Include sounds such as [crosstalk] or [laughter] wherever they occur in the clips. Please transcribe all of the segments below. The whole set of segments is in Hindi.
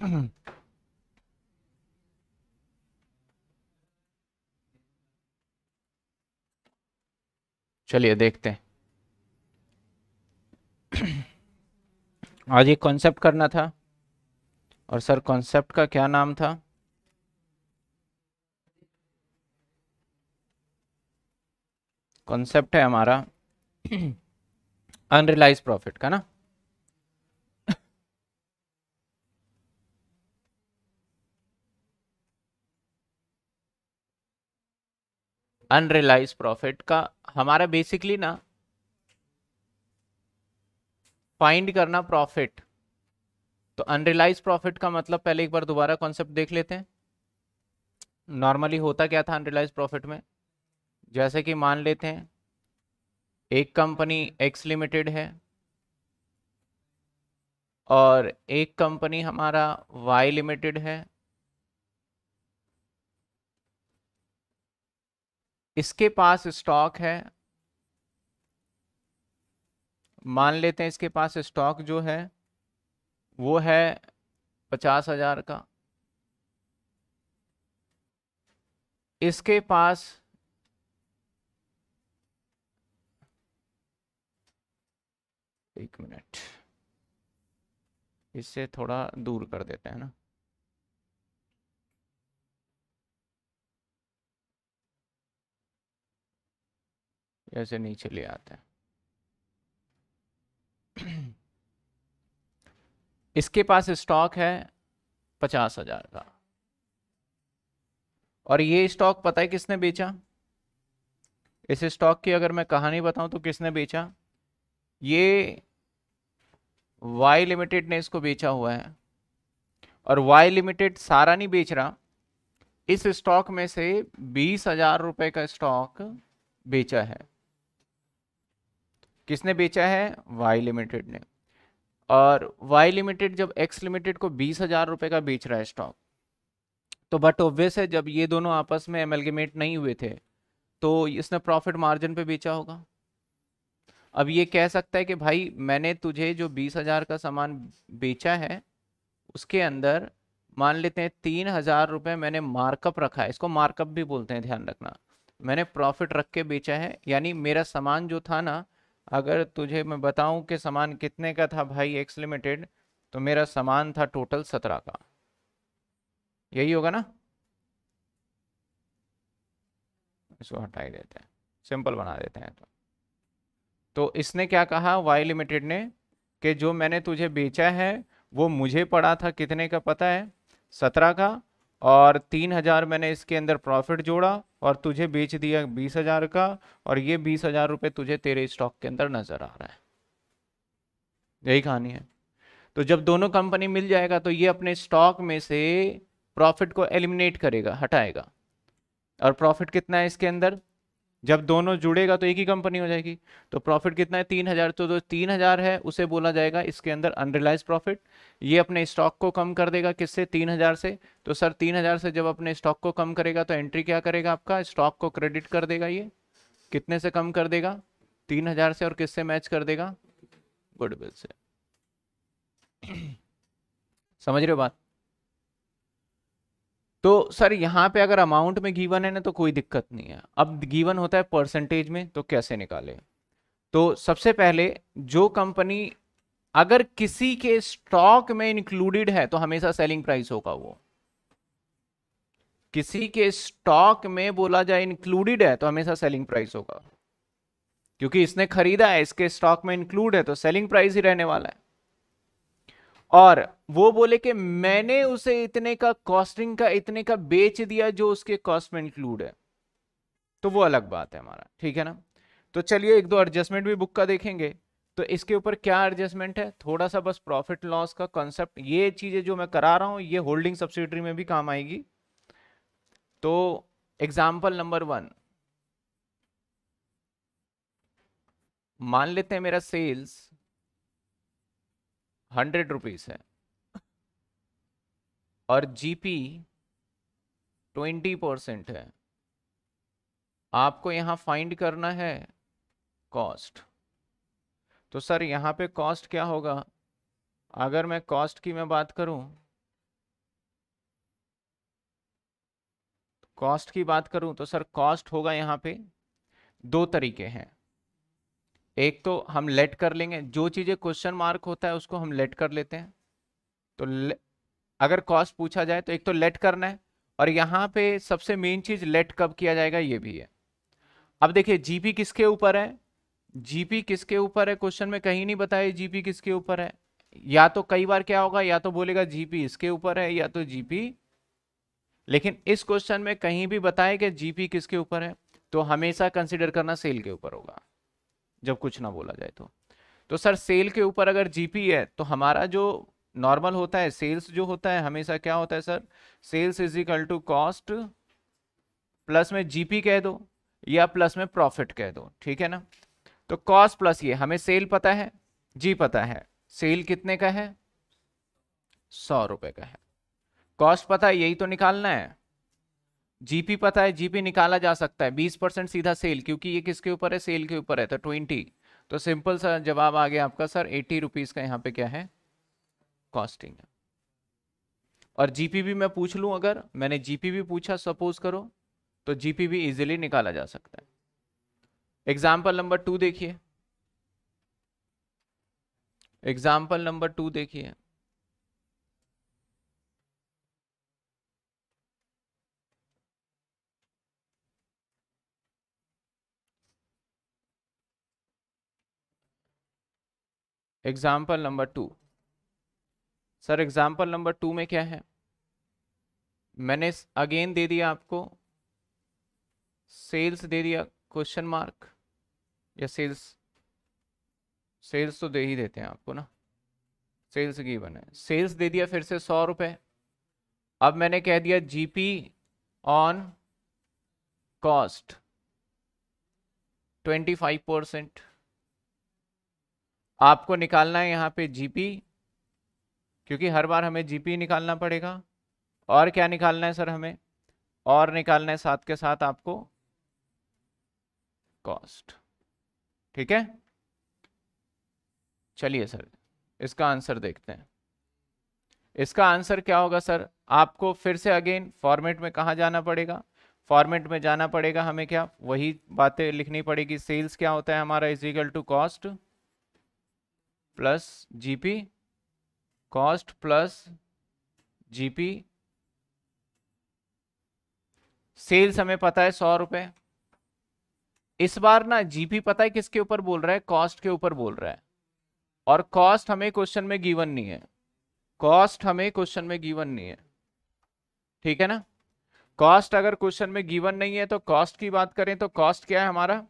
[clears throat] चलिए देखते हैं [clears throat] आज ये कॉन्सेप्ट करना था और सर कॉन्सेप्ट का क्या नाम था कॉन्सेप्ट है हमारा अनरियलाइज [clears throat] प्रॉफिट का ना अनरियलाइज प्रॉफिट का हमारा बेसिकली ना फाइंड करना प्रॉफिट तो अनरियलाइज प्रॉफिट का मतलब पहले एक बार दोबारा कॉन्सेप्ट देख लेते हैं नॉर्मली होता क्या था अनरियलाइज प्रॉफिट में जैसे कि मान लेते हैं एक कंपनी एक्स लिमिटेड है और एक कंपनी हमारा वाई लिमिटेड है इसके पास स्टॉक है मान लेते हैं इसके पास स्टॉक जो है वो है पचास हजार का इसके पास एक मिनट इससे थोड़ा दूर कर देते हैं ना जैसे नीचे ले आते हैं इसके पास स्टॉक है पचास हजार का और ये स्टॉक पता है किसने बेचा इस स्टॉक की अगर मैं कहानी बताऊं तो किसने बेचा ये वाई लिमिटेड ने इसको बेचा हुआ है और वाई लिमिटेड सारा नहीं बेच रहा इस स्टॉक में से बीस हजार रुपए का स्टॉक बेचा है किसने बेचा है वाई लिमिटेड ने और वाई लिमिटेड जब एक्स लिमिटेड को बीस हजार रुपए का बेच रहा है स्टॉक तो बट ऑब्वियस है जब ये दोनों आपस में एमलगेमेट नहीं हुए थे तो इसने प्रॉफिट मार्जिन पे बेचा होगा अब ये कह सकता है कि भाई मैंने तुझे जो बीस हजार का सामान बेचा है उसके अंदर मान लेते हैं तीन हजार रुपये मैंने मार्कअप रखा है इसको मार्कअप भी बोलते हैं ध्यान रखना मैंने प्रॉफिट रख के बेचा है यानी मेरा सामान जो था ना अगर तुझे मैं बताऊं कि सामान कितने का था भाई एक्स लिमिटेड तो मेरा सामान था टोटल सत्रह का यही होगा ना इसको हटा ही देते हैं सिंपल बना देते हैं तो तो इसने क्या कहा वाई लिमिटेड ने कि जो मैंने तुझे बेचा है वो मुझे पड़ा था कितने का पता है सत्रह का और तीन हजार मैंने इसके अंदर प्रॉफिट जोड़ा और तुझे बेच दिया बीस हजार का और ये बीस हजार रुपये तुझे तेरे स्टॉक के अंदर नजर आ रहा है यही कहानी है तो जब दोनों कंपनी मिल जाएगा तो ये अपने स्टॉक में से प्रॉफिट को एलिमिनेट करेगा हटाएगा और प्रॉफिट कितना है इसके अंदर जब दोनों जुड़ेगा तो एक ही कंपनी हो जाएगी तो प्रॉफिट कितना है तीन हज़ार तो जो तीन हज़ार है उसे बोला जाएगा इसके अंदर अनरिलाइज प्रॉफिट ये अपने स्टॉक को कम कर देगा किससे तीन हज़ार से तो सर तीन हज़ार से जब अपने स्टॉक को कम करेगा तो एंट्री क्या करेगा आपका स्टॉक को क्रेडिट कर देगा ये कितने से कम कर देगा तीन हज़ार से और किससे मैच कर देगा गुडविल से [clears throat] समझ रहे हो बात तो सर यहाँ पे अगर अमाउंट में गीवन है ना तो कोई दिक्कत नहीं है अब गीवन होता है परसेंटेज में तो कैसे निकाले तो सबसे पहले जो कंपनी अगर किसी के स्टॉक में इंक्लूडेड है तो हमेशा सेलिंग प्राइस होगा वो किसी के स्टॉक में बोला जाए इंक्लूडेड है तो हमेशा सेलिंग प्राइस होगा क्योंकि इसने खरीदा है इसके स्टॉक में इंक्लूड है तो सेलिंग प्राइस ही रहने वाला है और वो बोले कि मैंने उसे इतने का कॉस्टिंग का इतने का बेच दिया जो उसके कॉस्ट में इंक्लूड है तो वो अलग बात है हमारा ठीक है ना तो चलिए एक दो एडजस्टमेंट भी बुक का देखेंगे तो इसके ऊपर क्या एडजस्टमेंट है थोड़ा सा बस प्रॉफिट लॉस का कॉन्सेप्ट ये चीजें जो मैं करा रहा हूं ये होल्डिंग सब्सिडरी में भी काम आएगी तो एग्जाम्पल नंबर वन मान लेते हैं मेरा सेल्स हंड्रेड रुपीज़ है और जीपी ट्वेंटी परसेंट है आपको यहां फाइंड करना है कॉस्ट तो सर यहां पे कॉस्ट क्या होगा अगर मैं कॉस्ट की मैं बात करूं कॉस्ट की बात करूं तो सर कॉस्ट होगा यहां पे दो तरीके हैं एक तो हम लेट कर लेंगे जो चीज़ें क्वेश्चन मार्क होता है उसको हम लेट कर लेते हैं तो ले, अगर कॉस्ट पूछा जाए तो एक तो लेट करना है और यहाँ पे सबसे मेन चीज़ लेट कब किया जाएगा ये भी है अब देखिए जीपी किसके ऊपर है जीपी किसके ऊपर है क्वेश्चन में कहीं नहीं बताया जीपी किसके ऊपर है या तो कई बार क्या होगा या तो बोलेगा जीपी इसके ऊपर है या तो जीपी लेकिन इस क्वेश्चन में कहीं भी बताया कि जीपी किसके ऊपर है तो हमेशा कंसिडर करना सेल के ऊपर होगा जब कुछ ना बोला जाए तो तो सर सेल के ऊपर अगर जीपी है तो हमारा जो नॉर्मल होता है सेल्स जो होता है हमेशा क्या होता है sir sales is equal to cost plus में जीपी कह दो या प्लस में प्रॉफिट कह दो ठीक है ना तो कॉस्ट प्लस ये हमें सेल पता है जी पता है सेल कितने का है सौ रुपए का है कॉस्ट पता है यही तो निकालना है जीपी पता है जीपी निकाला जा सकता है बीस परसेंट सीधा सेल क्योंकि ये किसके ऊपर है सेल के ऊपर है तो ट्वेंटी तो सिंपल सा जवाब आ गया आपका सर एटी रुपीज़ का यहाँ पे क्या है कॉस्टिंग और जीपी भी मैं पूछ लूँ अगर मैंने जीपी भी पूछा सपोज करो तो जीपी भी इजिली निकाला जा सकता है एग्जाम्पल नंबर टू देखिए एग्जाम्पल नंबर टू देखिए example number two sir example number two में क्या है मैंने अगेन दे दिया आपको सेल्स दे दिया क्वेश्चन मार्क या सेल्स सेल्स तो दे ही देते हैं आपको ना सेल्स की है सेल्स दे दिया फिर से सौ रुपये अब मैंने कह दिया GP on cost twenty five percent आपको निकालना है यहाँ पे जीपी क्योंकि हर बार हमें जीपी निकालना पड़ेगा और क्या निकालना है सर हमें और निकालना है साथ के साथ आपको कॉस्ट ठीक है चलिए सर इसका आंसर देखते हैं इसका आंसर क्या होगा सर आपको फिर से अगेन फॉर्मेट में कहाँ जाना पड़ेगा फॉर्मेट में जाना पड़ेगा हमें क्या वही बातें लिखनी पड़ेगी सेल्स क्या होता है हमारा is to cost plus GP cost plus GP sales हमें पता है सौ रुपए इस बार ना जीपी पता है किसके ऊपर बोल रहा है कॉस्ट के ऊपर बोल रहा है और कॉस्ट हमें क्वेश्चन में गिवन नहीं है कॉस्ट हमें क्वेश्चन में गिवन नहीं है ठीक है ना कॉस्ट अगर क्वेश्चन में गिवन नहीं है तो कॉस्ट की बात करें तो कॉस्ट क्या है हमारा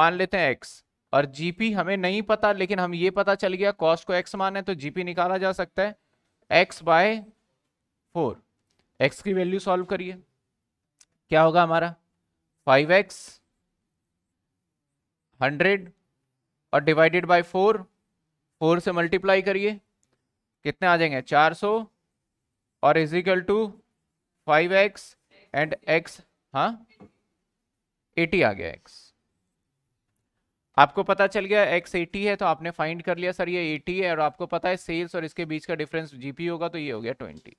मान लेते हैं एक्स और जीपी हमें नहीं पता लेकिन हम ये पता चल गया कॉस्ट को एक्स माने तो जीपी निकाला जा सकता है एक्स बाय फोर एक्स की वैल्यू सॉल्व करिए क्या होगा हमारा फाइव एक्स हंड्रेड और डिवाइडेड बाय फोर फोर से मल्टीप्लाई करिए कितने आ जाएंगे चार सौ और equal to five X and X हाँ एटी आ गया एक्स आपको पता चल गया एक्स एटी है तो आपने फाइंड कर लिया सर ये एटी है और आपको पता है सेल्स और इसके बीच का डिफरेंस जीपी होगा तो ये हो गया ट्वेंटी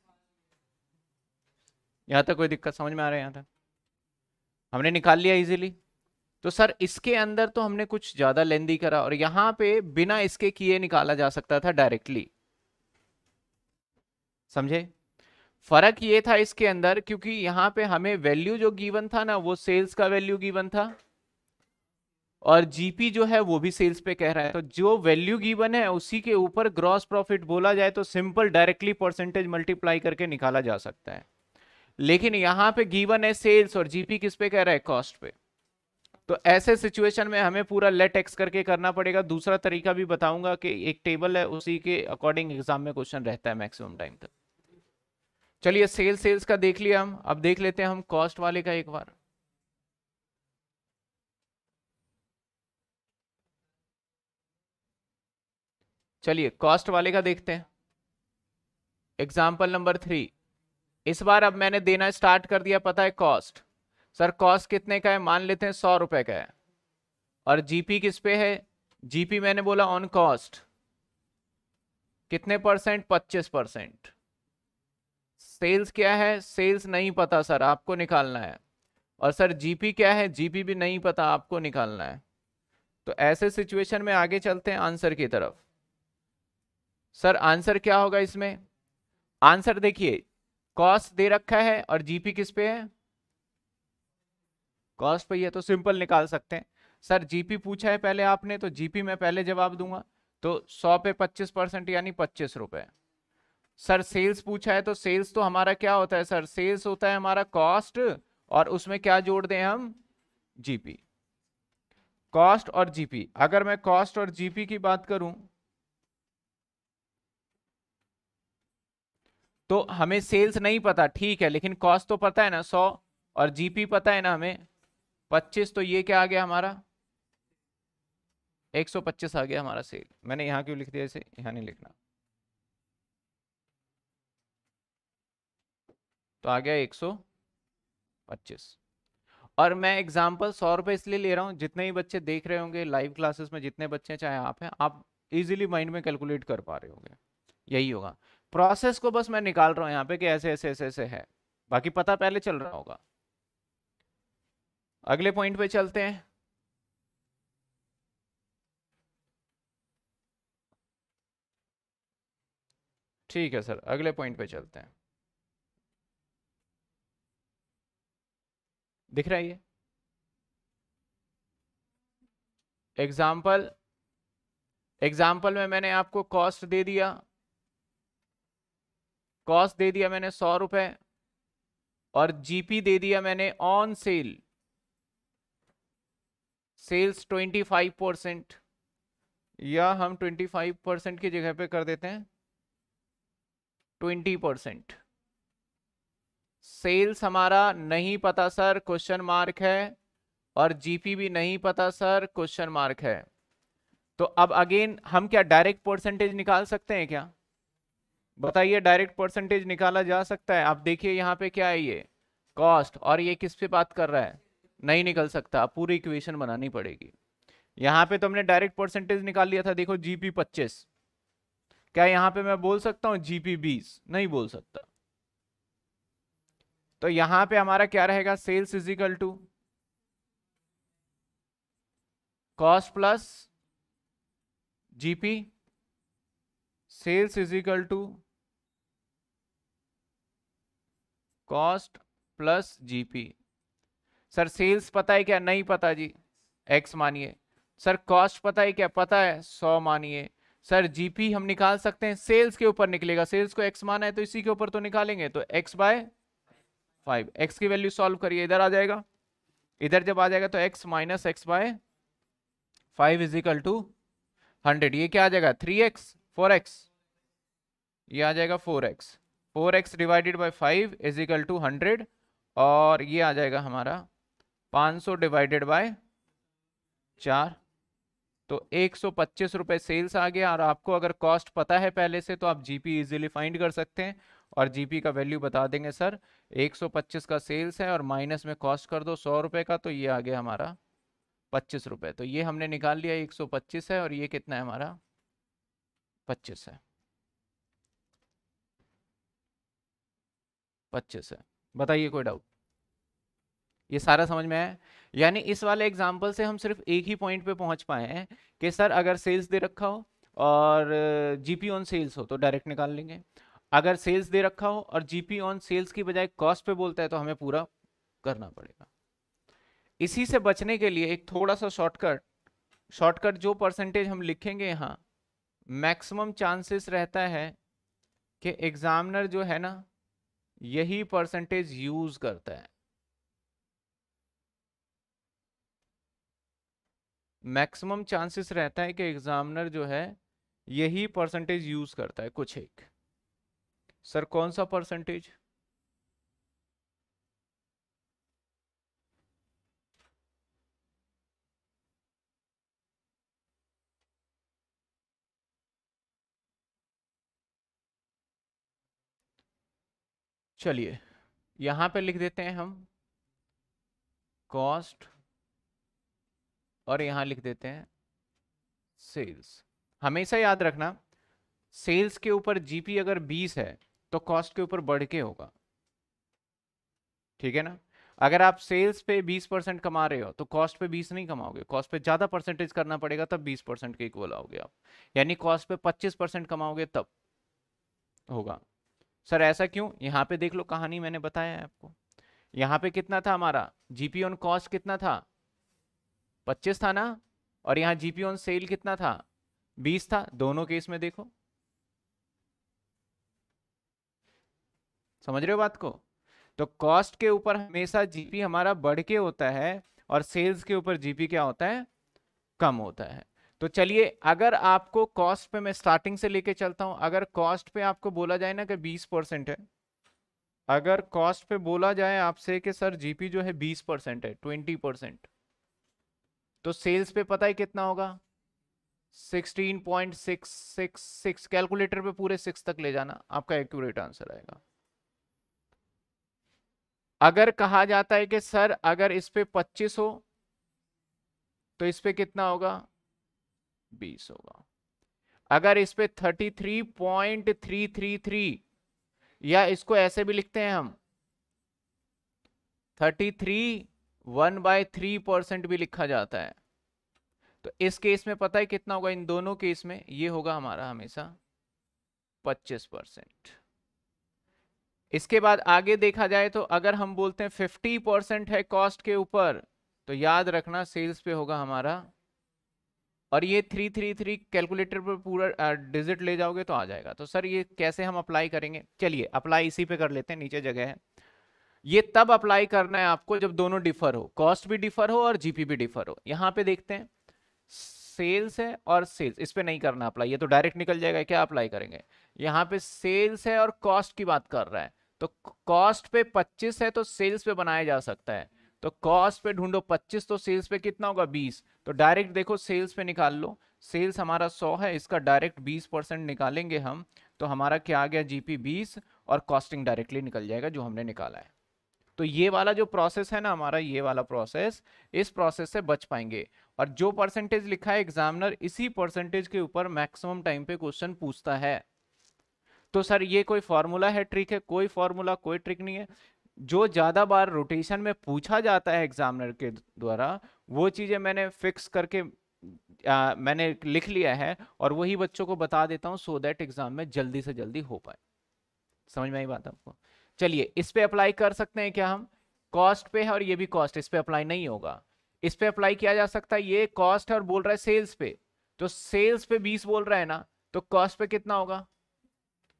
यहाँ तक कोई दिक्कत समझ में आ रहा है यहां तक हमने निकाल लिया इजीली तो सर इसके अंदर तो हमने कुछ ज़्यादा लेंदी करा और यहाँ पे बिना इसके किए निकाला जा सकता था डायरेक्टली समझे फर्क ये था इसके अंदर क्योंकि यहाँ पे हमें वैल्यू जो गिवन था ना वो सेल्स का वैल्यू गिवन था और जीपी जो है वो भी सेल्स पे कह रहा है तो जो वैल्यू गिवन है उसी के ऊपर ग्रॉस प्रॉफिट बोला जाए तो सिंपल डायरेक्टली परसेंटेज मल्टीप्लाई करके निकाला जा सकता है लेकिन यहाँ पे गिवन है सेल्स और जीपी किस पे कह रहा है कॉस्ट पे तो ऐसे सिचुएशन में हमें पूरा लेट एक्स करके करना पड़ेगा दूसरा तरीका भी बताऊंगा कि एक टेबल है उसी के अकॉर्डिंग एग्जाम में क्वेश्चन रहता है मैक्सिमम टाइम तक चलिए सेल्स सेल्स का देख लिया हम अब देख लेते हैं हम कॉस्ट वाले का एक बार चलिए कॉस्ट वाले का देखते हैं एग्जाम्पल नंबर थ्री इस बार अब मैंने देना स्टार्ट कर दिया पता है कॉस्ट सर कॉस्ट कितने का है मान लेते हैं सौ रुपए का है और जीपी किस पे है जीपी मैंने बोला ऑन कॉस्ट कितने परसेंट पच्चीस परसेंट सेल्स क्या है सेल्स नहीं पता सर आपको निकालना है और सर जीपी क्या है जीपी भी नहीं पता आपको निकालना है तो ऐसे सिचुएशन में आगे चलते हैं आंसर की तरफ सर आंसर क्या होगा इसमें आंसर देखिए कॉस्ट दे रखा है और जीपी किस पे है कॉस्ट पे ही है तो सिंपल निकाल सकते हैं सर जीपी पूछा है पहले आपने तो जीपी में पहले जवाब दूंगा तो सौ पे पच्चीस परसेंट यानी पच्चीस रुपए सर सेल्स पूछा है तो सेल्स तो हमारा क्या होता है सर सेल्स होता है हमारा कॉस्ट और उसमें क्या जोड़ दें हम जीपी कॉस्ट और जीपी अगर मैं कॉस्ट और जीपी की बात करूं तो हमें सेल्स नहीं पता ठीक है लेकिन कॉस्ट तो पता है ना सौ और जीपी पता है ना हमें पच्चीस तो ये क्या आ गया हमारा एक सौ पच्चीस आ गया हमारा सेल मैंने यहाँ क्यों लिख दिया इसे यहाँ नहीं लिखना तो आ गया एक सौ पच्चीस और मैं एग्जाम्पल सौ रुपये इसलिए ले रहा हूँ जितने ही बच्चे देख रहे होंगे लाइव क्लासेस में जितने बच्चे चाहे आप हैं आप इजीली माइंड में कैलकुलेट कर पा रहे होंगे यही होगा प्रोसेस को बस मैं निकाल रहा हूं यहां पे कि ऐसे ऐसे ऐसे ऐसे है बाकी पता पहले चल रहा होगा अगले पॉइंट पे चलते हैं ठीक है सर अगले पॉइंट पे चलते हैं दिख रहा है ये एग्जाम्पल एग्जाम्पल में मैंने आपको कॉस्ट दे दिया कॉस्ट दे दिया मैंने सौ रुपए और जीपी दे दिया मैंने on sale sales twenty five percent या हम ट्वेंटी फाइव परसेंट की जगह पे कर देते हैं ट्वेंटी परसेंट सेल्स हमारा नहीं पता सर क्वेश्चन मार्क है और जीपी भी नहीं पता सर क्वेश्चन मार्क है तो अब अगेन हम क्या डायरेक्ट परसेंटेज निकाल सकते हैं क्या बताइए डायरेक्ट परसेंटेज निकाला जा सकता है आप देखिए यहाँ पे क्या है ये कॉस्ट और ये किस पे बात कर रहा है नहीं निकल सकता पूरी इक्वेशन बनानी पड़ेगी यहाँ पे तो हमने डायरेक्ट परसेंटेज निकाल लिया था देखो जीपी पच्चीस क्या यहाँ पे मैं बोल सकता हूँ जीपी बीस नहीं बोल सकता तो यहाँ पे हमारा क्या रहेगा sales equal to cost plus GP sales equal to cost plus GP sir sales पता है क्या नहीं पता जी एक्स मानिए सर कॉस्ट पता है क्या पता है सौ मानिए सर जीपी हम निकाल सकते हैं सेल्स के ऊपर निकलेगा सेल्स को एक्स माना है तो इसी के ऊपर तो निकालेंगे तो एक्स बाय फाइव एक्स की वैल्यू सॉल्व करिए इधर आ जाएगा इधर जब आ जाएगा तो X minus X by five is equal to hundred ये क्या आ जाएगा थ्री एक्स फोर एक्स ये आ जाएगा four X four X divided by five is equal to hundred और ये आ जाएगा हमारा पाँच सौ डिवाइडेड बाय चार तो एक सौ पच्चीस रुपये सेल्स आ गया और आपको अगर कॉस्ट पता है पहले से तो आप जीपी इजीली फाइंड कर सकते हैं और जीपी का वैल्यू बता देंगे सर एक सौ पच्चीस का सेल्स है और माइनस में कॉस्ट कर दो सौ रुपये का तो ये आ गया हमारा पच्चीस रुपये तो ये हमने निकाल लिया पच्चीस है और ये कितना है हमारा पच्चीस है पच्चीस है बताइए कोई डाउट ये सारा समझ में आया यानी इस वाले एग्जाम्पल से हम सिर्फ एक ही पॉइंट पे पहुंच पाए हैं कि सर अगर सेल्स दे रखा हो और जीपी ऑन सेल्स हो तो डायरेक्ट निकाल लेंगे अगर सेल्स दे रखा हो और जीपी ऑन सेल्स की बजाय कॉस्ट पे बोलता है तो हमें पूरा करना पड़ेगा इसी से बचने के लिए एक थोड़ा सा शॉर्टकट शॉर्टकट जो परसेंटेज हम लिखेंगे यहाँ मैक्सिमम चांसेस रहता है कि एग्जामिनर जो है ना यही परसेंटेज यूज करता है मैक्सिमम चांसेस रहता है कि एग्जामिनर जो है यही परसेंटेज यूज करता है कुछ एक सर कौन सा परसेंटेज चलिए यहां पे लिख देते हैं हम कॉस्ट और यहां लिख देते हैं सेल्स हमेशा याद रखना सेल्स के ऊपर जीपी अगर 20 है तो कॉस्ट के ऊपर बढ़ के होगा ठीक है ना अगर आप सेल्स पे 20 परसेंट कमा रहे हो तो कॉस्ट पे 20 नहीं कमाओगे कॉस्ट पे ज़्यादा परसेंटेज करना पड़ेगा तब 20 परसेंट के इक्वल आओगे आप यानी कॉस्ट पे 25 परसेंट कमाओगे तब होगा सर ऐसा क्यों यहाँ पे देख लो कहानी मैंने बताया है आपको यहाँ पे कितना था हमारा जीपी ऑन कॉस्ट कितना था पच्चीस था ना और यहाँ जीपी ऑन सेल कितना था बीस था दोनों केस में देखो समझ रहे हो बात को तो कॉस्ट के ऊपर हमेशा जीपी हमारा बढ़ के होता है और सेल्स के ऊपर जीपी क्या होता है कम होता है तो चलिए अगर आपको कॉस्ट पे मैं स्टार्टिंग से लेके चलता हूं अगर कॉस्ट पे आपको बोला जाए ना कि बीस परसेंट है अगर कॉस्ट पे बोला जाए आपसे कि सर जीपी जो है बीस परसेंट है ट्वेंटी परसेंट तो सेल्स पे पता ही कितना होगा sixteen point six six six calculator पे पूरे सिक्स तक ले जाना आपका एक्यूरेट आंसर आएगा अगर कहा जाता है कि सर अगर इस पे पच्चीस हो तो इस पे कितना होगा बीस होगा अगर इस पे thirty three point three three three या इसको ऐसे भी लिखते हैं हम thirty three one by three percent भी लिखा जाता है तो इस केस में पता है कितना होगा इन दोनों केस में ये होगा हमारा हमेशा पच्चीस परसेंट इसके बाद आगे देखा जाए तो अगर हम बोलते हैं फिफ्टी परसेंट है कॉस्ट के ऊपर तो याद रखना सेल्स पे होगा हमारा और ये थ्री थ्री थ्री कैलकुलेटर पर पूरा डिजिट ले जाओगे तो आ जाएगा तो सर ये कैसे हम अप्लाई करेंगे चलिए अप्लाई इसी पे कर लेते हैं नीचे जगह है ये तब अप्लाई करना है आपको जब दोनों डिफर हो कॉस्ट भी डिफर हो और जीपी भी डिफर हो यहाँ पे देखते हैं सेल्स है और सेल्स इस पर नहीं करना अप्लाई ये तो डायरेक्ट निकल जाएगा क्या अप्लाई करेंगे यहाँ पे सेल्स है और कॉस्ट की बात कर रहा है तो कॉस्ट पे पच्चीस है तो सेल्स पे बनाया जा सकता है तो कॉस्ट पे ढूंढो 25 तो सेल्स पे कितना होगा 20 तो डायरेक्ट देखो सेल्स पे निकाल लो सेल्स हमारा 100 है इसका डायरेक्ट 20 परसेंट निकालेंगे हम तो हमारा क्या आ गया जीपी 20 और कॉस्टिंग डायरेक्टली निकल जाएगा जो हमने निकाला है तो ये वाला जो प्रोसेस है ना हमारा ये वाला प्रोसेस इस प्रोसेस से बच पाएंगे और जो परसेंटेज लिखा है एग्जामिनर इसी परसेंटेज के ऊपर मैक्सिमम टाइम पे क्वेश्चन पूछता है तो सर ये कोई फॉर्मूला है ट्रिक है कोई फॉर्मूला कोई ट्रिक नहीं है जो ज़्यादा बार रोटेशन में पूछा जाता है एग्जामिनर के द्वारा वो चीज़ें मैंने फिक्स करके आ, मैंने लिख लिया है और वही बच्चों को बता देता हूँ सो दैट एग्ज़ाम में जल्दी से जल्दी हो पाए समझ में आई बात आपको चलिए इस पर अप्लाई कर सकते हैं क्या हम कॉस्ट पे है और ये भी कॉस्ट इस पर अप्लाई नहीं होगा इस पर अप्लाई किया जा सकता है ये कॉस्ट है और बोल रहा है सेल्स पे तो सेल्स पे बीस बोल रहा है ना तो कॉस्ट पे कितना होगा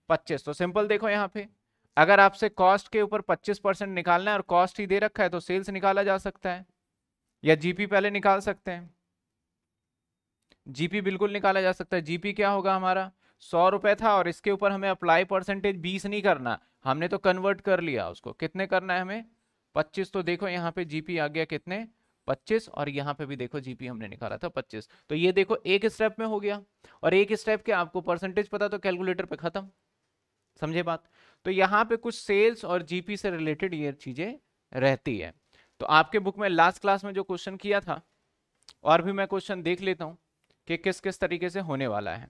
पच्चीस तो सिंपल देखो यहाँ पे अगर आपसे कॉस्ट के ऊपर 25 परसेंट निकालना है और कॉस्ट ही दे रखा है तो सेल्स निकाला जा सकता है या जीपी पहले निकाल सकते हैं जीपी बिल्कुल निकाला जा सकता है जीपी क्या होगा हमारा सौ रुपए था और इसके ऊपर हमें अप्लाई परसेंटेज बीस नहीं करना हमने तो कन्वर्ट कर लिया उसको कितने करना है हमें पच्चीस तो देखो यहाँ पे जीपी आ गया कितने पच्चीस और यहाँ पे भी देखो जीपी हमने निकाला था पच्चीस तो ये देखो एक स्टेप में हो गया और एक स्टेप के आपको परसेंटेज पता तो कैलकुलेटर पे खत्म समझे बात तो यहाँ पे कुछ सेल्स और जीपी से रिलेटेड ये चीज़ें रहती है तो आपके बुक में लास्ट क्लास में जो क्वेश्चन किया था और भी मैं क्वेश्चन देख लेता हूँ कि किस किस तरीके से होने वाला है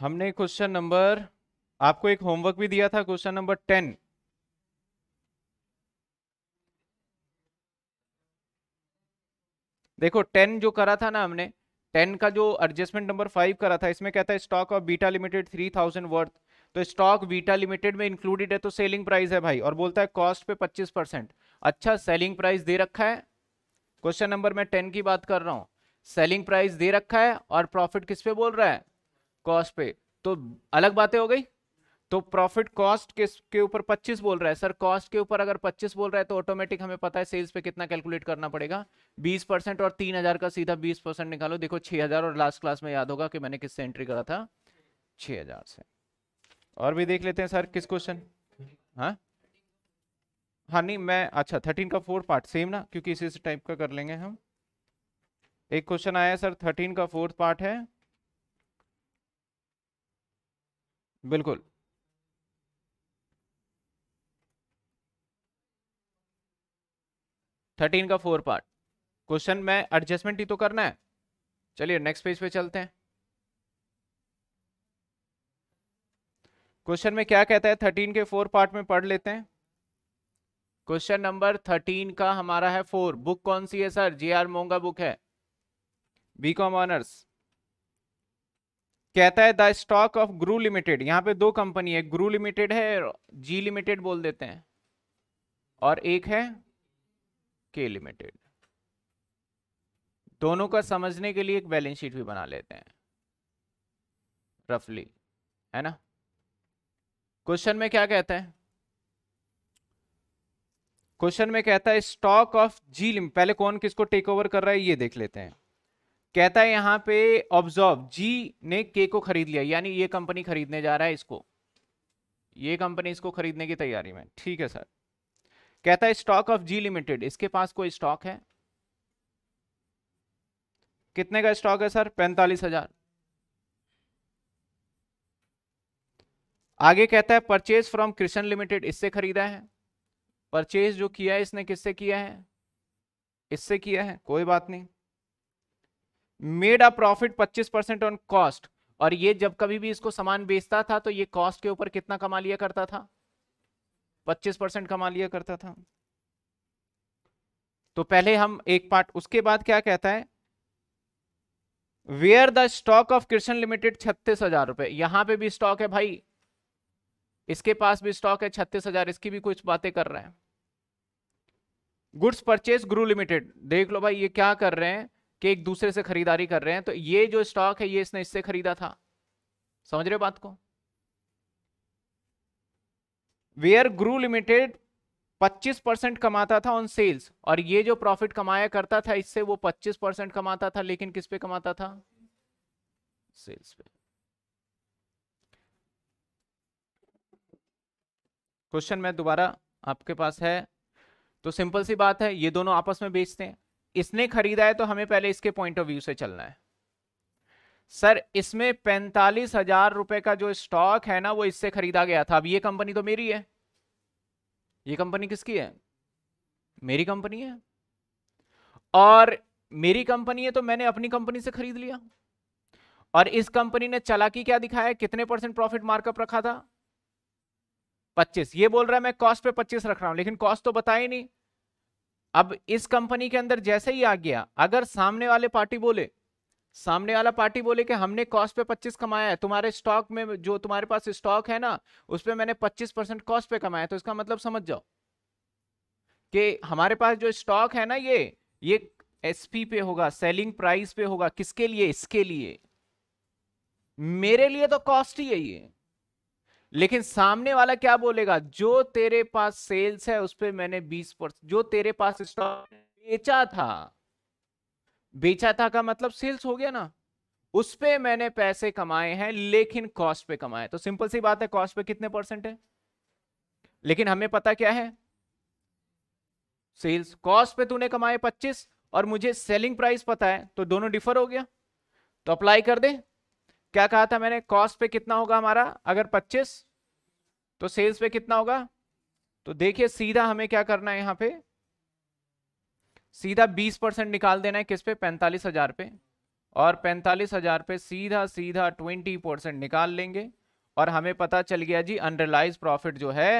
हमने क्वेश्चन नंबर आपको एक होमवर्क भी दिया था क्वेश्चन नंबर टेन देखो टेन जो करा था ना हमने टेन का जो एडजस्टमेंट नंबर फाइव करा था इसमें कहता है stock of beta limited three thousand worth तो स्टॉक बीटा लिमिटेड में इंक्लूडेड है तो सेलिंग प्राइस है भाई और बोलता है कॉस्ट पे पच्चीस परसेंट अच्छा सेलिंग प्राइस दे रखा है क्वेश्चन नंबर मैं टेन की बात कर रहा हूँ सेलिंग प्राइस दे रखा है और प्रॉफिट किस पे बोल रहा है कॉस्ट पे तो अलग बातें हो गई तो प्रॉफिट कॉस्ट के ऊपर 25 बोल रहा है सर कॉस्ट के ऊपर अगर 25 बोल रहा है तो ऑटोमेटिक हमें पता है सेल्स पे कितना कैलकुलेट करना पड़ेगा 20 परसेंट और 3000 का सीधा 20 परसेंट निकालो देखो 6000 और लास्ट क्लास में याद होगा कि मैंने किससे एंट्री करा था 6000 से और भी देख लेते हैं सर किस क्वेश्चन हाँ हाँ नहीं मैं अच्छा थर्टीन का फोर्थ पार्ट सेम ना क्योंकि इसी इस टाइप का कर लेंगे हम एक क्वेश्चन आया सर थर्टीन का फोर्थ पार्ट है बिल्कुल थर्टीन का फोर पार्ट क्वेश्चन में एडजस्टमेंट ही तो करना है चलिए नेक्स्ट पेज पे चलते हैं क्वेश्चन में क्या कहता है थर्टीन के फोर पार्ट में पढ़ लेते हैं क्वेश्चन नंबर थर्टीन का हमारा है फोर बुक कौन सी है sir G R Monga book है बी कॉम ऑनर्स कहता है the stock of Gru limited यहाँ पे दो कंपनी है ग्रू लिमिटेड है जी लिमिटेड बोल देते हैं और एक है के लिमिटेड दोनों का समझने के लिए एक बैलेंस शीट भी बना लेते हैं रफली है ना क्वेश्चन में क्या कहता है क्वेश्चन में कहता है स्टॉक ऑफ जी लिम पहले कौन किसको टेक ओवर कर रहा है ये देख लेते हैं कहता है यहां पे ऑब्जॉर्व जी ने के को खरीद लिया यानी ये कंपनी खरीदने जा रहा है इसको ये कंपनी इसको खरीदने की तैयारी में ठीक है सर कहता है स्टॉक ऑफ जी लिमिटेड इसके पास कोई स्टॉक है कितने का स्टॉक है सर पैंतालीस हजार आगे कहता है परचेज फ्रॉम क्रिशन लिमिटेड इससे खरीदा है परचेज जो किया है इसने किससे किया है इससे किया है कोई बात नहीं made a profit 25 percent on cost और ये जब कभी भी इसको सामान बेचता था तो ये कॉस्ट के ऊपर कितना कमा लिया करता था पच्चीस परसेंट कमा लिया करता था तो पहले हम एक पार्ट उसके बाद क्या कहता है where the stock of Krishna limited छत्तीस हजार रुपए यहां पे भी स्टॉक है भाई इसके पास भी स्टॉक है छत्तीस हजार इसकी भी कुछ बातें कर रहे हैं गुड्स परचेज ग्रु लिमिटेड देख लो भाई ये क्या कर रहे हैं कि एक दूसरे से खरीदारी कर रहे हैं तो ये जो स्टॉक है ये इसने इससे खरीदा था समझ रहे हो बात को वेयर ग्रू लिमिटेड 25 परसेंट कमाता था ऑन सेल्स और ये जो प्रॉफिट कमाया करता था इससे वो 25 परसेंट कमाता था लेकिन किस पे कमाता था सेल्स पे क्वेश्चन मैं दोबारा आपके पास है तो सिंपल सी बात है ये दोनों आपस में बेचते हैं इसने खरीदा है तो हमें पहले इसके पॉइंट ऑफ व्यू से चलना है सर इसमें पैंतालीस हजार रुपए का जो स्टॉक है ना वो इससे खरीदा गया था अब ये कंपनी तो मेरी है ये कंपनी किसकी है मेरी कंपनी है और मेरी कंपनी है तो मैंने अपनी कंपनी से खरीद लिया और इस कंपनी ने चलाकी क्या दिखाया कितने परसेंट प्रॉफिट मार्कअप रखा था 25 ये बोल रहा है मैं कॉस्ट पे 25 रख रहा हूं लेकिन कॉस्ट तो बताया नहीं अब इस कंपनी के अंदर जैसे ही आ गया अगर सामने वाले पार्टी बोले सामने वाला पार्टी बोले कि हमने कॉस्ट पे 25 कमाया है तुम्हारे स्टॉक में जो तुम्हारे पास स्टॉक है ना उस पर मैंने 25 परसेंट कॉस्ट पे कमाया तो इसका मतलब समझ जाओ कि हमारे पास जो स्टॉक है ना ये ये एसपी पे होगा सेलिंग प्राइस पे होगा किसके लिए इसके लिए मेरे लिए तो कॉस्ट ही है ये लेकिन सामने वाला क्या बोलेगा जो तेरे पास सेल्स है उस पर मैंने बीस परसेंट जो तेरे पास स्टॉक बेचा था बेचा था का मतलब सेल्स हो गया ना उस पर मैंने पैसे कमाए हैं लेकिन कॉस्ट पे कमाए तो सिंपल सी बात है कॉस्ट पे कितने परसेंट है लेकिन हमें पता क्या है सेल्स कॉस्ट पे तूने कमाए 25 और मुझे सेलिंग प्राइस पता है तो दोनों डिफर हो गया तो अप्लाई कर दे क्या कहा था मैंने कॉस्ट पे कितना होगा हमारा अगर 25 तो सेल्स पे कितना होगा तो देखिए सीधा हमें क्या करना है यहां पे सीधा बीस परसेंट निकाल देना है किस पे पैंतालीस हजार पे और पैंतालीस हजार पे सीधा सीधा ट्वेंटी परसेंट निकाल लेंगे और हमें पता चल गया जी अनरलाइज प्रॉफिट जो है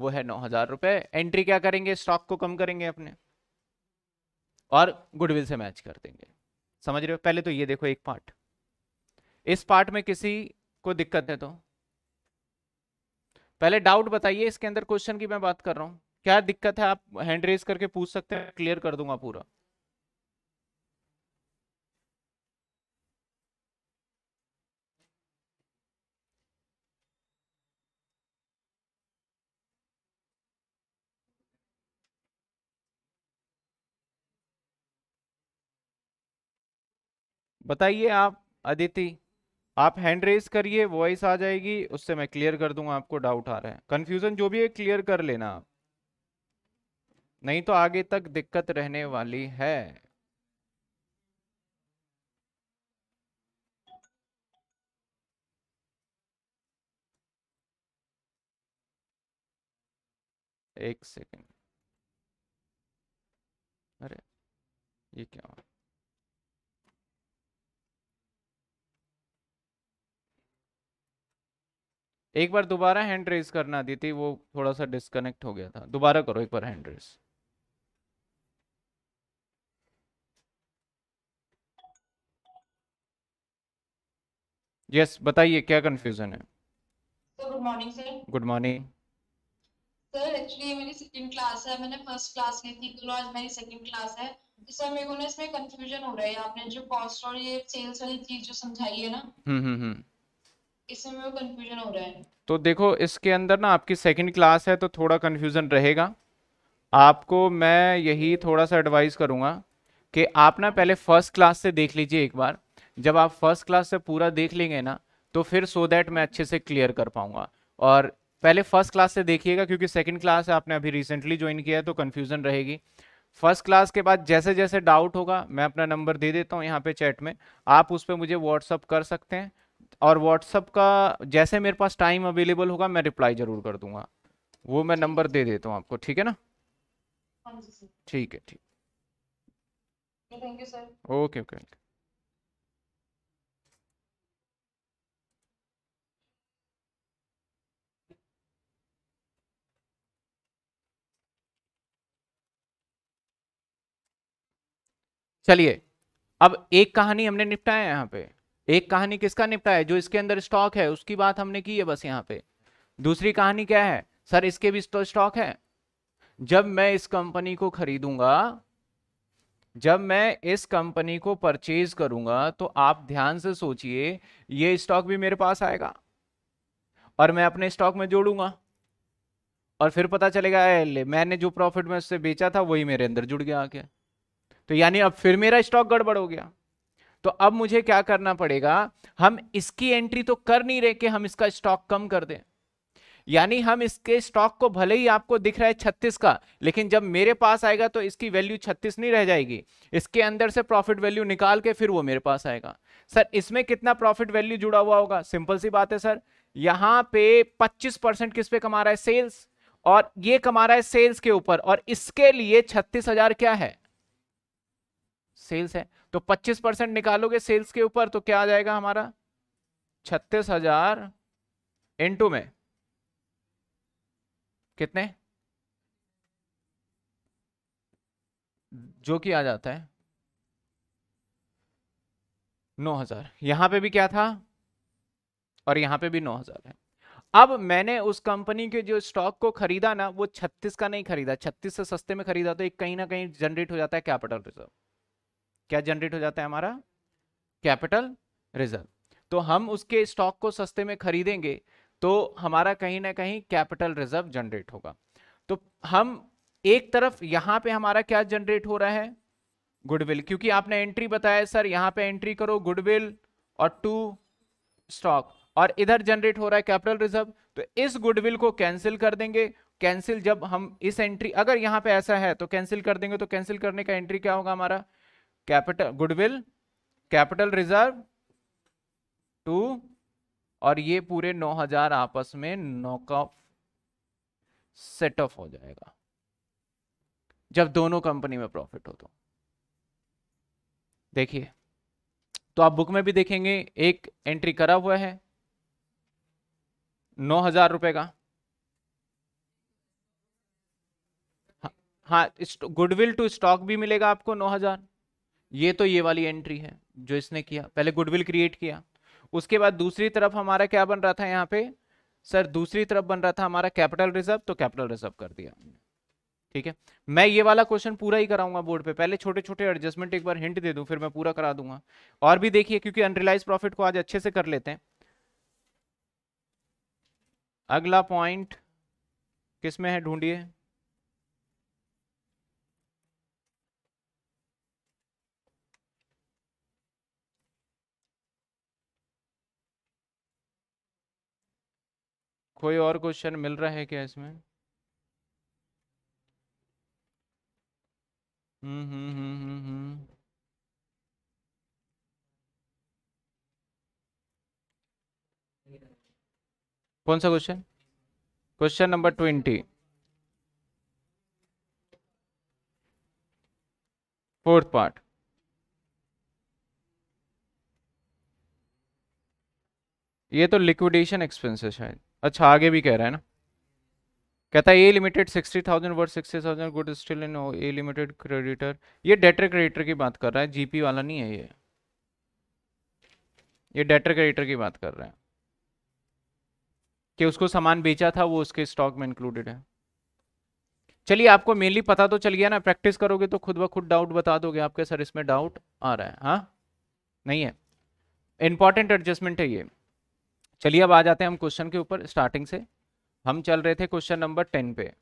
वो है नौ हजार रुपये एंट्री क्या करेंगे स्टॉक को कम करेंगे अपने और गुडविल से मैच कर देंगे समझ रहे हो पहले तो ये देखो एक पार्ट इस पार्ट में किसी को दिक्कत है तो पहले डाउट बताइए इसके अंदर क्वेश्चन की मैं बात कर रहा हूं क्या दिक्कत है आप हैंड रेज करके पूछ सकते हैं क्लियर कर दूंगा पूरा बताइए आप अदिति आप हैंड रेस करिए वॉइस आ जाएगी उससे मैं क्लियर कर दूंगा आपको डाउट आ रहा है कंफ्यूजन जो भी है क्लियर कर लेना आप नहीं तो आगे तक दिक्कत रहने वाली है एक सेकेंड अरे ये क्या हुआ एक बार दोबारा हैंड रेस करना दी थी वो थोड़ा सा डिस्कनेक्ट हो गया था दोबारा करो एक बार हैंड रेस यस बताइए क्या कंफ्यूजन है गुड मॉर्निंग सर एक्चुअली मेरी सेकंड क्लास है मैंने फर्स्ट क्लास ली थी तो आज मेरी सेकंड क्लास है तो सर मेरे को ना इसमें कंफ्यूजन हो रहा है आपने जो कॉस्ट और ये सेल्स वाली चीज जो समझाई है ना हम्म हम्म, हम्म। इसमें मेरे को कंफ्यूजन हो रहा है तो देखो इसके अंदर ना आपकी सेकंड क्लास है तो थोड़ा कंफ्यूजन रहेगा आपको मैं यही थोड़ा सा एडवाइस करूंगा कि आप ना पहले फर्स्ट क्लास से देख लीजिए एक बार जब आप फर्स्ट क्लास से पूरा देख लेंगे ना तो फिर सो so दैट मैं अच्छे से क्लियर कर पाऊंगा और पहले फर्स्ट क्लास से देखिएगा क्योंकि सेकंड क्लास आपने अभी रिसेंटली ज्वाइन किया है तो कन्फ्यूज़न रहेगी फर्स्ट क्लास के बाद जैसे जैसे डाउट होगा मैं अपना नंबर दे देता हूँ यहाँ पे चैट में आप उस पर मुझे व्हाट्सअप कर सकते हैं और व्हाट्सअप का जैसे मेरे पास टाइम अवेलेबल होगा मैं रिप्लाई ज़रूर कर दूंगा वो मैं नंबर दे देता हूँ आपको ठीक है ना हाँ ठीक है ठीक ओके ओके ओके चलिए अब एक कहानी हमने निपटाया यहाँ पे एक कहानी किसका निपटा है जो इसके अंदर स्टॉक है उसकी बात हमने की है बस यहाँ पे दूसरी कहानी क्या है सर इसके भी स्टॉक है जब मैं इस कंपनी को खरीदूंगा जब मैं इस कंपनी को परचेज करूंगा तो आप ध्यान से सोचिए ये स्टॉक भी मेरे पास आएगा और मैं अपने स्टॉक में जोड़ूंगा और फिर पता चलेगा मैंने जो प्रॉफिट में उससे बेचा था वही मेरे अंदर जुड़ गया आके तो यानी अब फिर मेरा स्टॉक गड़बड़ हो गया तो अब मुझे क्या करना पड़ेगा हम इसकी एंट्री तो कर नहीं रहे कि हम इसका स्टॉक कम कर दें यानी हम इसके स्टॉक को भले ही आपको दिख रहा है 36 का लेकिन जब मेरे पास आएगा तो इसकी वैल्यू 36 नहीं रह जाएगी इसके अंदर से प्रॉफिट वैल्यू निकाल के फिर वो मेरे पास आएगा सर इसमें कितना प्रॉफिट वैल्यू जुड़ा हुआ होगा सिंपल सी बात है सर यहाँ पे 25 परसेंट किस पे कमा रहा है सेल्स और ये कमा रहा है सेल्स के ऊपर और इसके लिए छत्तीस हजार क्या है सेल्स है तो 25 परसेंट निकालोगे सेल्स के ऊपर तो क्या आ जाएगा हमारा छत्तीस हजार इंटू में कितने जो कि आ जाता है नौ हजार यहां पे भी क्या था और यहां पे भी नौ हजार है अब मैंने उस कंपनी के जो स्टॉक को खरीदा ना वो छत्तीस का नहीं खरीदा छत्तीस से सस्ते में खरीदा तो एक कहीं ना कहीं जनरेट हो जाता है कैपिटल रिजर्व क्या जनरेट हो जाता है हमारा कैपिटल रिजर्व तो हम उसके स्टॉक को सस्ते में खरीदेंगे तो हमारा कहीं ना कहीं कैपिटल रिजर्व जनरेट होगा तो हम एक तरफ यहां पे हमारा क्या जनरेट हो रहा है गुडविल क्योंकि आपने एंट्री बताया सर यहां पे एंट्री करो गुडविल और टू स्टॉक और इधर जनरेट हो रहा है कैपिटल रिजर्व तो इस गुडविल को कैंसिल कर देंगे कैंसिल जब हम इस एंट्री अगर यहां पे ऐसा है तो कैंसिल कर देंगे तो कैंसिल करने का एंट्री क्या होगा हमारा capital goodwill capital reserve to और ये पूरे 9000 आपस में नॉक ऑफ सेट ऑफ हो जाएगा जब दोनों कंपनी में प्रॉफिट हो तो देखिए तो आप बुक में भी देखेंगे एक एंट्री करा हुआ है नौ हजार रुपए का हाँ, हाँ गुडविल टू स्टॉक भी मिलेगा आपको नौ हजार ये तो ये वाली एंट्री है जो इसने किया पहले गुडविल क्रिएट किया उसके बाद दूसरी तरफ हमारा क्या बन रहा था यहाँ पे सर दूसरी तरफ बन रहा था हमारा कैपिटल रिजर्व तो कैपिटल रिजर्व कर दिया ठीक है मैं ये वाला क्वेश्चन पूरा ही कराऊंगा बोर्ड पे पहले छोटे छोटे एडजस्टमेंट एक बार हिंट दे दूं फिर मैं पूरा करा दूंगा और भी देखिए क्योंकि अनरिलाइज प्रॉफिट को आज अच्छे से कर लेते हैं अगला पॉइंट किस में है ढूंढिए कोई और क्वेश्चन मिल रहा है क्या इसमें हम्म, हम्म, हम्म, कौन सा question question number twenty fourth part ये तो लिक्विडेशन एक्सपेंसेस है शायद अच्छा आगे भी कह रहा है ना कहता है A limited sixty thousand worth sixty thousand good still in A limited creditor ये डेटर क्रेडिटर की बात कर रहा है जीपी वाला नहीं है ये ये डेटर क्रेडिटर की बात कर रहा है कि उसको सामान बेचा था वो उसके स्टॉक में इंक्लूडेड है चलिए आपको मेनली पता तो चल गया ना प्रैक्टिस करोगे तो खुद ब खुद डाउट बता दोगे आपके सर इसमें डाउट आ रहा है हाँ नहीं है इंपॉर्टेंट एडजस्टमेंट है ये चलिए अब आ जाते हैं हम क्वेश्चन के ऊपर स्टार्टिंग से हम चल रहे थे क्वेश्चन नंबर टेन पे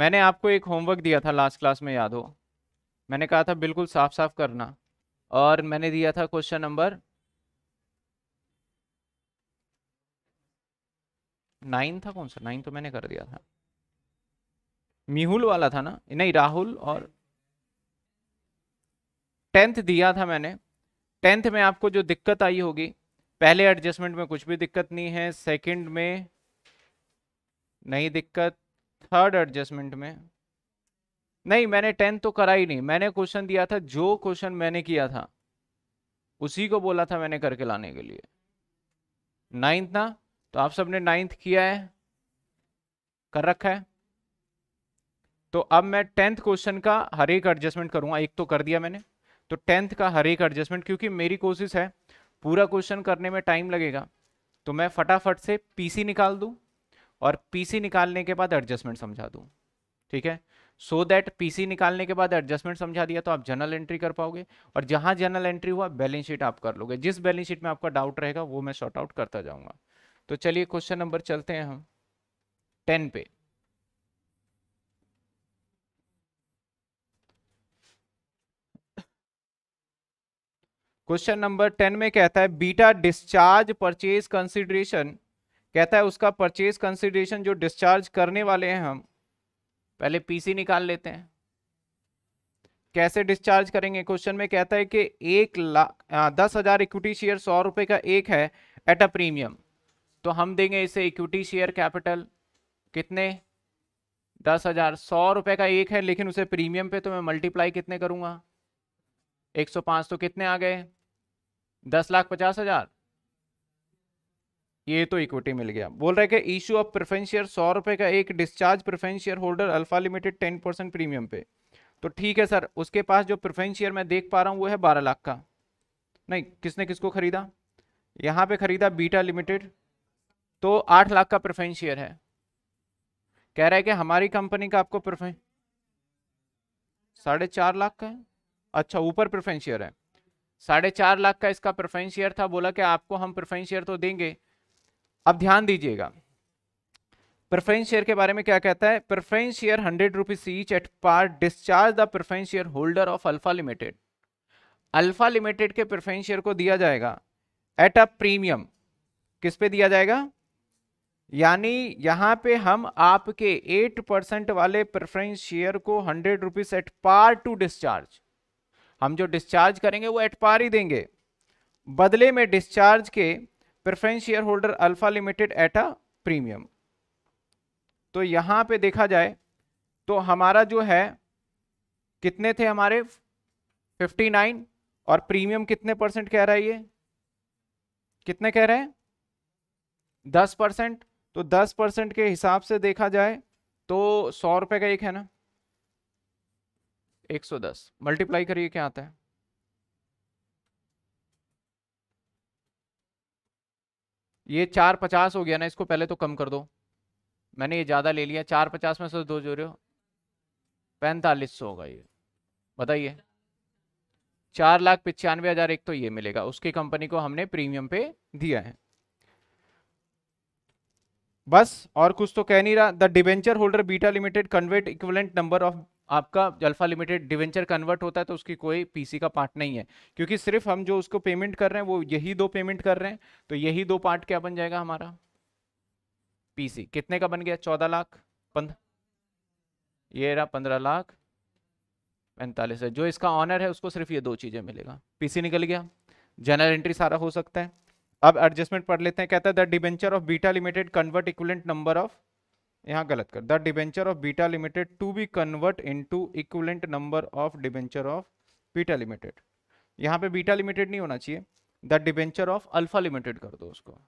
मैंने आपको एक होमवर्क दिया था लास्ट क्लास में याद हो मैंने कहा था बिल्कुल साफ साफ करना और मैंने दिया था क्वेश्चन नंबर नाइन था कौन सा नाइन तो मैंने कर दिया था मिहुल वाला था ना नहीं राहुल और टेंथ दिया था मैंने टेंथ में आपको जो दिक्कत आई होगी पहले एडजस्टमेंट में कुछ भी दिक्कत नहीं है सेकंड में नहीं दिक्कत थर्ड एडजस्टमेंट में नहीं मैंने टेंथ तो करा ही नहीं मैंने क्वेश्चन दिया था जो क्वेश्चन मैंने किया था उसी को बोला था मैंने करके लाने के लिए नाइन्थ ना तो आप सबने नाइन्थ किया है कर रखा है तो अब मैं टेंथ क्वेश्चन का हर एक एडजस्टमेंट करूंगा एक तो कर दिया मैंने तो टेंथ का हर एक एडजस्टमेंट क्योंकि मेरी कोशिश है पूरा क्वेश्चन करने में टाइम लगेगा तो मैं फटाफट से पीसी निकाल दूं और पीसी निकालने के बाद एडजस्टमेंट समझा दूं ठीक है सो दैट पीसी निकालने के बाद एडजस्टमेंट समझा दिया तो आप जनरल एंट्री कर पाओगे और जहां जनरल एंट्री हुआ बैलेंस शीट आप कर लोगे जिस बैलेंस शीट में आपका डाउट रहेगा वो मैं शॉर्ट आउट करता जाऊंगा तो चलिए क्वेश्चन नंबर चलते हैं हम टेन पे क्वेश्चन नंबर टेन में कहता है बीटा डिस्चार्ज परचेज कंसिडरेशन कहता है उसका परचेज कंसिडरेशन जो डिस्चार्ज करने वाले हैं हम पहले पीसी निकाल लेते हैं कैसे डिस्चार्ज करेंगे क्वेश्चन में कहता है कि एक लाख हाँ, दस हजार इक्विटी शेयर सौ रुपए का एक है एट अ प्रीमियम तो हम देंगे इसे इक्विटी शेयर कैपिटल कितने दस हजार सौ रुपए का एक है लेकिन उसे प्रीमियम पे तो मैं मल्टीप्लाई कितने करूंगा एक सौ पांच तो कितने आ गए दस लाख पचास हजार ये तो इक्विटी मिल गया बोल रहे कि इशू ऑफ प्रेफरेंस शेयर सौ रुपए का एक discharge preference share holder alpha limited ten percent premium पे तो ठीक है सर उसके पास जो प्रेफरेंस शेयर मैं देख पा रहा हूँ वो है बारह लाख का नहीं किसने किसको खरीदा यहाँ पे खरीदा बीटा लिमिटेड तो आठ लाख का प्रेफरेंस शेयर है कह रहे हैं कि हमारी कंपनी का आपको प्रेफरेंस साढ़े चार लाख का है अच्छा ऊपर प्रेफरेंस शेयर है साढ़े चार लाख का इसका प्रेफरेंस शेयर था बोला कि आपको हम प्रेफरेंस शेयर तो देंगे अब ध्यान दीजिएगा प्रेफरेंस शेयर के बारे में क्या कहता है preference share hundred rupees each at par discharge the preference share holder of alpha limited alpha limited के प्रेफरेंस शेयर को दिया जाएगा एट अ प्रीमियम किस पे दिया जाएगा यानी यहाँ पे हम आपके 8 परसेंट वाले प्रेफरेंस शेयर को hundred rupees at par to discharge हम जो डिस्चार्ज करेंगे वो एट पार ही देंगे बदले में डिस्चार्ज के preference share holder alpha limited at a premium तो यहां पे देखा जाए तो हमारा जो है कितने थे हमारे 59 और प्रीमियम कितने परसेंट कह रहा है ये कितने कह रहे हैं दस परसेंट तो दस परसेंट के हिसाब से देखा जाए तो सौ रुपये का एक है ना एक सौ दस मल्टीप्लाई करिए क्या आता है ये चार पचास हो गया ना इसको पहले तो कम कर दो मैंने ये ज़्यादा ले लिया चार पचास में से तो दो जो रहे हो पैंतालीस सौ होगा ये बताइए चार लाख पचानवे हज़ार एक तो ये मिलेगा उसकी कंपनी को हमने प्रीमियम पे दिया है बस और कुछ तो कह नहीं रहा the debenture holder beta limited convert equivalent number of आपका अल्फा लिमिटेड डिवेंचर कन्वर्ट होता है तो उसकी कोई पीसी का पार्ट नहीं है क्योंकि सिर्फ हम जो उसको पेमेंट कर रहे हैं वो यही दो पेमेंट कर रहे हैं तो यही दो पार्ट क्या बन जाएगा हमारा पीसी कितने का बन गया चौदह लाख पंद्रह ये रहा पंद्रह लाख पैंतालीस जो इसका ऑनर है उसको सिर्फ ये दो चीज़ें मिलेगा पीसी निकल गया जनरल एंट्री सारा हो सकता है अब एडजस्टमेंट पढ़ लेते हैं कहता है the debenture of beta limited convert equivalent number of यहाँ गलत कर the debenture of beta limited to be convert into equivalent number of debenture of beta limited यहाँ पे बीटा लिमिटेड नहीं होना चाहिए the debenture of alpha limited कर दो उसको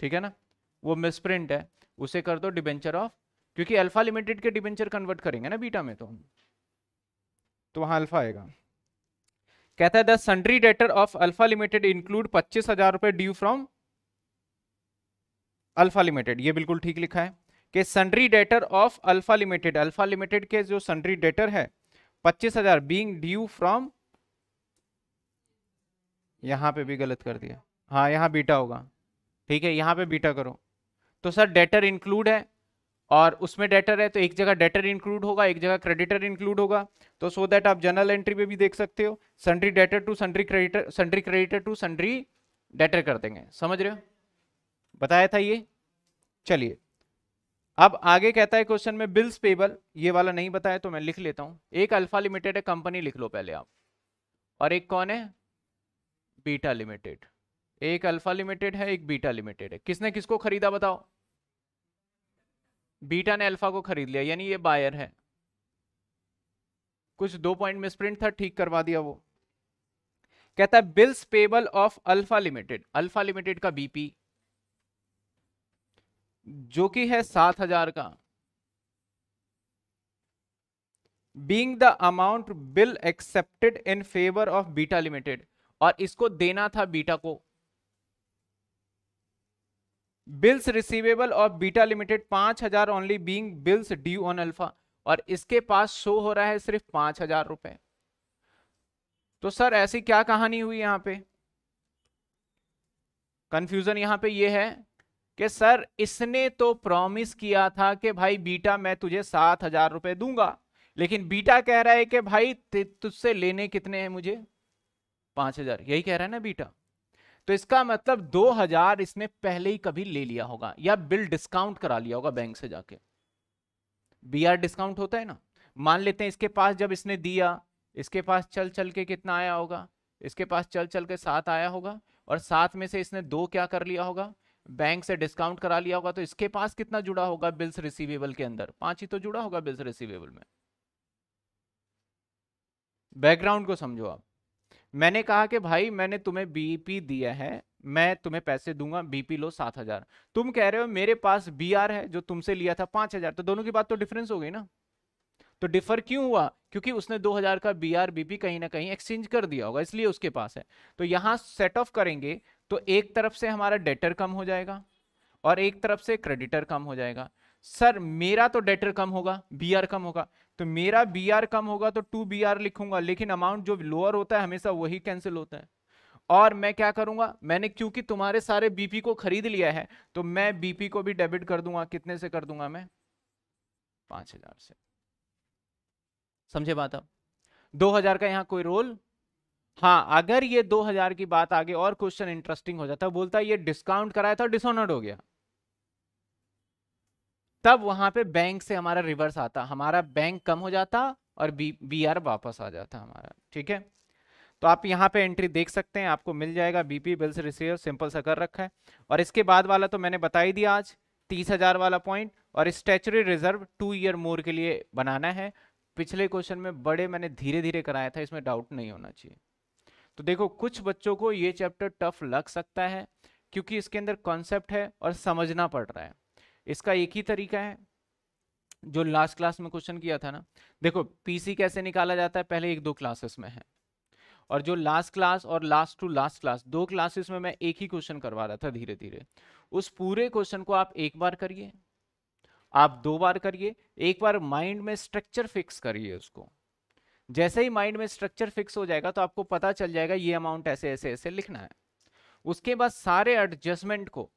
ठीक है ना वो मिसप्रिंट है उसे कर दो डिबेंचर ऑफ क्योंकि अल्फा लिमिटेड के डिबेंचर कन्वर्ट करेंगे ना बीटा में तो हम तो वहाँ अल्फा आएगा कहता है the sundry debtor of alpha limited include पच्चीस हजार रुपए ड्यू फ्रॉम अल्फा लिमिटेड ये बिल्कुल ठीक लिखा है कि sundry debtor of alpha limited alpha limited के जो सन्ड्री डेटर है पच्चीस हजार बींग ड्यू फ्रॉम यहां पे भी गलत कर दिया हाँ यहां बीटा होगा ठीक है यहां पे बीटा करो तो सर डेटर इंक्लूड है और उसमें डेटर है तो एक जगह डेटर इंक्लूड होगा एक जगह क्रेडिटर इंक्लूड होगा तो सो so दैट आप जनरल एंट्री पे भी देख सकते हो sundry debtor to sundry creditor sundry creditor to sundry debtor कर देंगे समझ रहे हो बताया था ये चलिए अब आगे कहता है क्वेश्चन में बिल्स पेबल ये वाला नहीं बताया तो मैं लिख लेता हूं एक अल्फा लिमिटेड है कंपनी लिख लो पहले आप और एक कौन है बीटा लिमिटेड एक अल्फा लिमिटेड है एक बीटा लिमिटेड है किसने किसको खरीदा बताओ बीटा ने अल्फा को खरीद लिया यानी ये बायर है कुछ दो पॉइंट मिस प्रिंट था ठीक करवा दिया वो कहता है bills payable of alpha limited alpha limited का बीपी जो कि है सात हजार का being the amount bill accepted in favour of beta limited और इसको देना था बीटा को bills receivable of beta limited पांच हजार only being bills due on alpha और इसके पास शो हो रहा है सिर्फ पांच हजार रुपए तो सर ऐसी क्या कहानी हुई यहां पे कंफ्यूजन यहां पे ये यह है कि सर इसने तो प्रॉमिस किया था कि भाई बीटा मैं तुझे सात हजार रुपए दूंगा लेकिन बीटा कह रहा है कि भाई तुझसे लेने कितने हैं मुझे पांच हजार यही कह रहा है ना बीटा तो इसका मतलब दो हजार इसने पहले ही कभी ले लिया होगा या बिल डिस्काउंट करा लिया होगा बैंक से जाके बी आर डिस्काउंट होता है ना मान लेते हैं इसके पास जब इसने दिया इसके पास चल चल के कितना आया होगा इसके पास चल चल के सात आया होगा और सात में से इसने दो क्या कर लिया होगा बैंक से डिस्काउंट करा लिया होगा तो इसके पास कितना जुड़ा होगा बिल्स रिसीवेबल के अंदर पांच ही तो जुड़ा होगा बिल्स रिसीवेबल में बैकग्राउंड को समझो आप मैंने कहा कि भाई मैंने तुम्हें बीपी दिया है मैं तुम्हें पैसे दूंगा बीपी लो सात हजार तुम कह रहे हो मेरे पास बी है जो तुमसे लिया था पांच हजार तो दोनों की बात तो डिफरेंस हो गई ना तो डिफर क्यों हुआ क्योंकि उसने 2000 का बी आर बीपी कहीं ना कहीं एक्सचेंज कर दिया होगा इसलिए उसके पास है तो यहां सेट ऑफ करेंगे तो एक तरफ से हमारा डेटर कम हो जाएगा और एक तरफ से क्रेडिटर कम हो जाएगा सर मेरा तो डेटर कम होगा बी आर कम होगा तो मेरा बी आर कम होगा तो टू बी आर लिखूंगा लेकिन अमाउंट जो लोअर होता है हमेशा वही कैंसिल होता है और मैं क्या करूंगा मैंने क्योंकि तुम्हारे सारे बीपी को खरीद लिया है तो मैं बीपी को भी डेबिट कर दूंगा कितने से कर दूंगा मैं पांच हजार से समझे बात अब दो हजार का यहां कोई रोल हाँ अगर ये 2000 की बात आगे और क्वेश्चन इंटरेस्टिंग हो जाता बोलता ये डिस्काउंट कराया था डिसऑनर्ड हो गया तब वहां पे बैंक से हमारा रिवर्स आता हमारा बैंक कम हो जाता और बी बी आर वापस आ जाता हमारा ठीक है तो आप यहाँ पे एंट्री देख सकते हैं आपको मिल जाएगा बीपी बिल्स रिसीव सिंपल सा कर रखा है और इसके बाद वाला तो मैंने बता ही दिया आज तीस हजार वाला पॉइंट और statutory reserve two year more के लिए बनाना है पिछले क्वेश्चन में बड़े मैंने धीरे धीरे कराया था इसमें डाउट नहीं होना चाहिए तो देखो कुछ बच्चों को ये चैप्टर टफ लग सकता है क्योंकि इसके अंदर कॉन्सेप्ट है और समझना पड़ रहा है इसका एक ही तरीका है जो लास्ट क्लास में क्वेश्चन किया था ना देखो पीसी कैसे निकाला जाता है पहले एक दो क्लासेस में है और जो लास्ट क्लास और लास्ट टू लास्ट क्लास दो क्लासेस में मैं एक ही क्वेश्चन करवा रहा था धीरे धीरे उस पूरे क्वेश्चन को आप एक बार करिए आप दो बार करिए एक बार माइंड में स्ट्रक्चर फिक्स करिए उसको जैसे ही माइंड में स्ट्रक्चर फिक्स हो जाएगा तो आपको पता चल जाएगा ये अमाउंट ऐसे ऐसे ऐसे लिखना है उसके बाद सारे एडजस्टमेंट को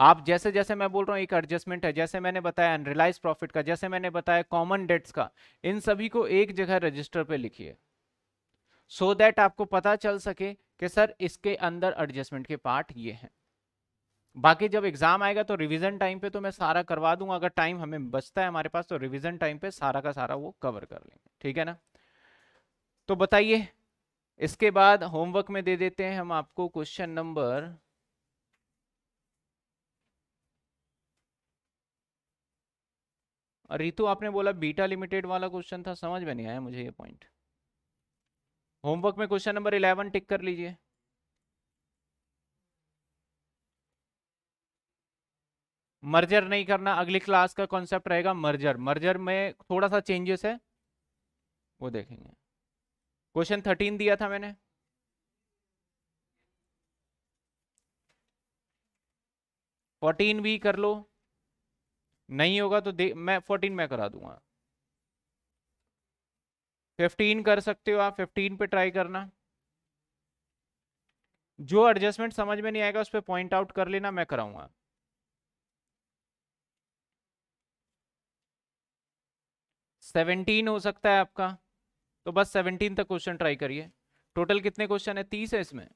आप जैसे जैसे मैं बोल रहा हूँ एक एडजस्टमेंट है जैसे मैंने बताया अनरिलाइज प्रॉफिट का जैसे मैंने बताया कॉमन डेट्स का इन सभी को एक जगह रजिस्टर पे लिखिए सो दैट आपको पता चल सके कि सर इसके अंदर एडजस्टमेंट के पार्ट ये हैं बाकी जब एग्जाम आएगा तो रिविजन टाइम पे तो मैं सारा करवा दूंगा अगर टाइम हमें बचता है हमारे पास तो रिविजन टाइम पे सारा का सारा वो कवर कर लेंगे ठीक है ना तो बताइए इसके बाद होमवर्क में दे देते हैं हम आपको क्वेश्चन नंबर रितु आपने बोला बीटा लिमिटेड वाला क्वेश्चन था समझ में नहीं आया मुझे ये पॉइंट होमवर्क में क्वेश्चन नंबर इलेवन टिक कर लीजिए मर्जर नहीं करना अगली क्लास का कॉन्सेप्ट रहेगा मर्जर मर्जर में थोड़ा सा चेंजेस है वो देखेंगे क्वेश्चन थर्टीन दिया था मैंने फोर्टीन भी कर लो नहीं होगा तो दे मैं फोर्टीन में करा दूंगा फिफ्टीन कर सकते हो आप फिफ्टीन पे ट्राई करना जो एडजस्टमेंट समझ में नहीं आएगा उस पर पॉइंट आउट कर लेना मैं कराऊंगा सेवनटीन हो सकता है आपका तो बस सेवनटीन तक क्वेश्चन ट्राई करिए टोटल कितने क्वेश्चन है तीस है इसमें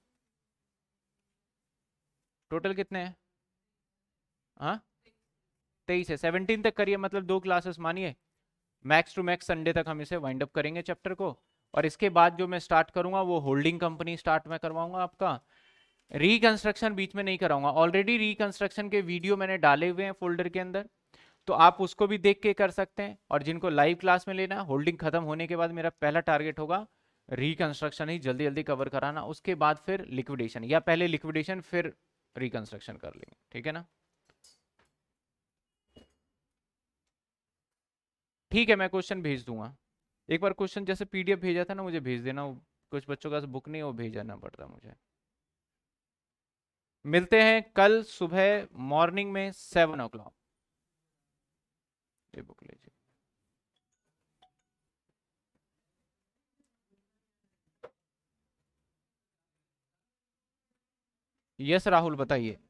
टोटल कितने हैं हाँ? तेईस है सेवनटीन तक करिए मतलब दो क्लासेस मानिए मैक्स टू मैक्स संडे तक हम इसे वाइंड अप करेंगे चैप्टर को और इसके बाद जो मैं स्टार्ट करूंगा वो होल्डिंग कंपनी स्टार्ट में करवाऊंगा आपका रिकंस्ट्रक्शन बीच में नहीं कराऊंगा ऑलरेडी रिकंस्ट्रक्शन के वीडियो मैंने डाले हुए हैं फोल्डर के अंदर तो आप उसको भी देख के कर सकते हैं और जिनको लाइव क्लास में लेना होल्डिंग खत्म होने के बाद मेरा पहला टारगेट होगा रिकंस्ट्रक्शन ही जल्दी जल्दी कवर कराना उसके बाद फिर लिक्विडेशन या पहले लिक्विडेशन फिर रिकंस्ट्रक्शन कर लेंगे ठीक है ना ठीक है मैं क्वेश्चन भेज दूंगा एक बार क्वेश्चन जैसे पीडीएफ भेजा था ना मुझे भेज देना कुछ बच्चों का बुक नहीं वो भेजना पड़ता मुझे मिलते हैं कल सुबह मॉर्निंग में सेवन ओ क्लॉक ये बुक लीजिए यस राहुल बताइए